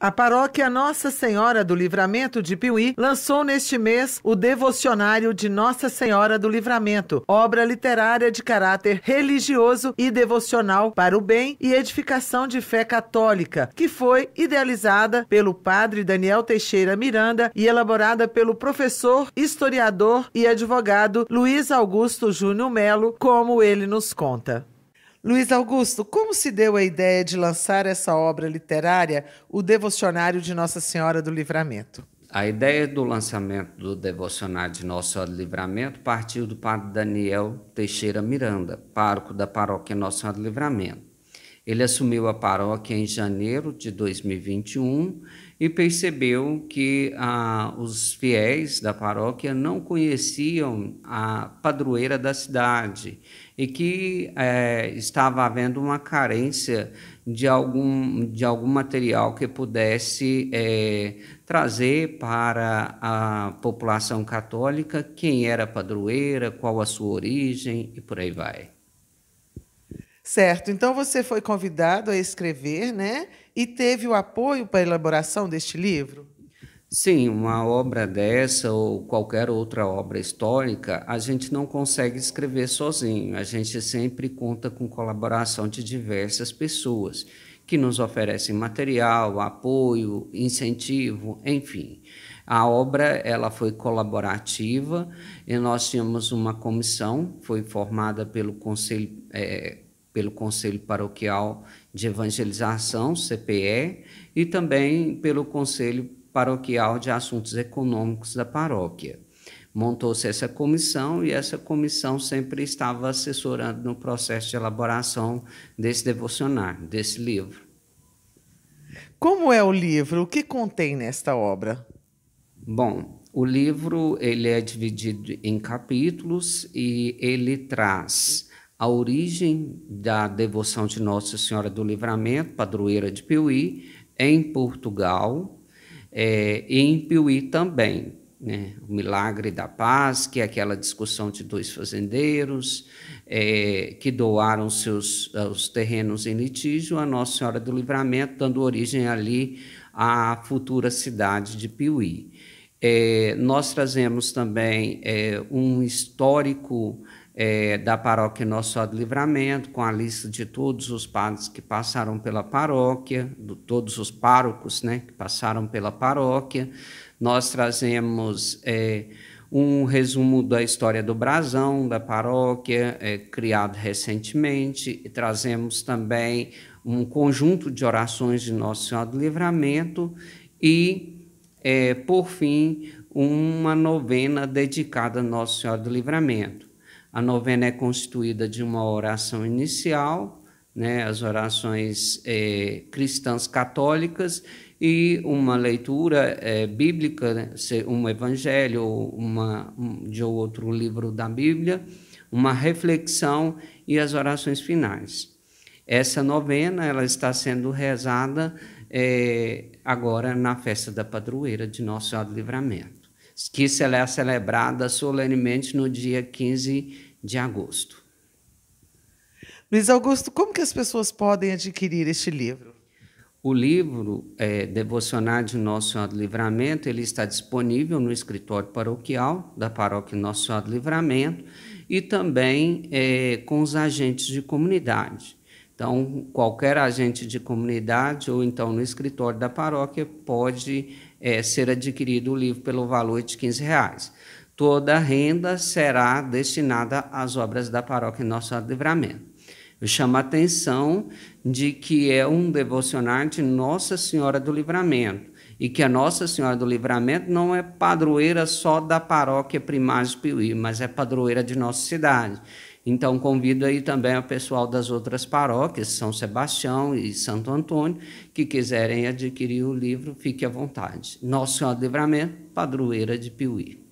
A paróquia Nossa Senhora do Livramento de Piuí lançou neste mês o Devocionário de Nossa Senhora do Livramento, obra literária de caráter religioso e devocional para o bem e edificação de fé católica, que foi idealizada pelo padre Daniel Teixeira Miranda e elaborada pelo professor, historiador e advogado Luiz Augusto Júnior Melo, como ele nos conta. Luiz Augusto, como se deu a ideia de lançar essa obra literária, o Devocionário de Nossa Senhora do Livramento? A ideia do lançamento do Devocionário de Nossa Senhora do Livramento partiu do padre Daniel Teixeira Miranda, pároco da paróquia Nossa Senhora do Livramento. Ele assumiu a paróquia em janeiro de 2021 e percebeu que ah, os fiéis da paróquia não conheciam a padroeira da cidade e que eh, estava havendo uma carência de algum, de algum material que pudesse eh, trazer para a população católica quem era a padroeira, qual a sua origem e por aí vai. Certo. Então você foi convidado a escrever, né? E teve o apoio para a elaboração deste livro? Sim, uma obra dessa ou qualquer outra obra histórica, a gente não consegue escrever sozinho. A gente sempre conta com colaboração de diversas pessoas que nos oferecem material, apoio, incentivo, enfim. A obra ela foi colaborativa e nós tínhamos uma comissão, foi formada pelo conselho é, pelo Conselho Paroquial de Evangelização, CPE, e também pelo Conselho Paroquial de Assuntos Econômicos da Paróquia. Montou-se essa comissão e essa comissão sempre estava assessorando no processo de elaboração desse devocionário, desse livro. Como é o livro? O que contém nesta obra? Bom, o livro ele é dividido em capítulos e ele traz a origem da devoção de Nossa Senhora do Livramento, padroeira de Piuí, em Portugal é, e em Piuí também. Né? O milagre da paz, que é aquela discussão de dois fazendeiros é, que doaram seus os terrenos em litígio a Nossa Senhora do Livramento, dando origem ali à futura cidade de Piuí. É, nós trazemos também é, um histórico é, da paróquia Nosso Senhor do Livramento, com a lista de todos os padres que passaram pela paróquia, do, todos os párocos né, que passaram pela paróquia. Nós trazemos é, um resumo da história do brasão, da paróquia, é, criado recentemente, e trazemos também um conjunto de orações de Nosso Senhor do Livramento e, é, por fim, uma novena dedicada a Nossa Senhora do Livramento. A novena é constituída de uma oração inicial, né, as orações é, cristãs católicas, e uma leitura é, bíblica, né, um evangelho, uma, um, de outro livro da Bíblia, uma reflexão e as orações finais. Essa novena ela está sendo rezada é, agora na festa da padroeira de Nosso Senhor do Livramento, que ela é celebrada solenemente no dia 15 de agosto. Luiz Augusto, como que as pessoas podem adquirir este livro? O livro é, Devocionário de Nosso Senhor do Livramento, ele está disponível no escritório paroquial da paróquia Nosso Senhor do Livramento e também é, com os agentes de comunidade. Então, qualquer agente de comunidade ou então no escritório da paróquia pode é, ser adquirido o livro pelo valor de 15 reais. Toda a renda será destinada às obras da paróquia Nosso Senhora do Livramento. Eu chamo a atenção de que é um devocionário de Nossa Senhora do Livramento e que a Nossa Senhora do Livramento não é padroeira só da paróquia Primaz Piuí, mas é padroeira de nossa cidade. Então, convido aí também o pessoal das outras paróquias, São Sebastião e Santo Antônio, que quiserem adquirir o livro, fique à vontade. Nossa Senhora do Livramento, padroeira de Piuí.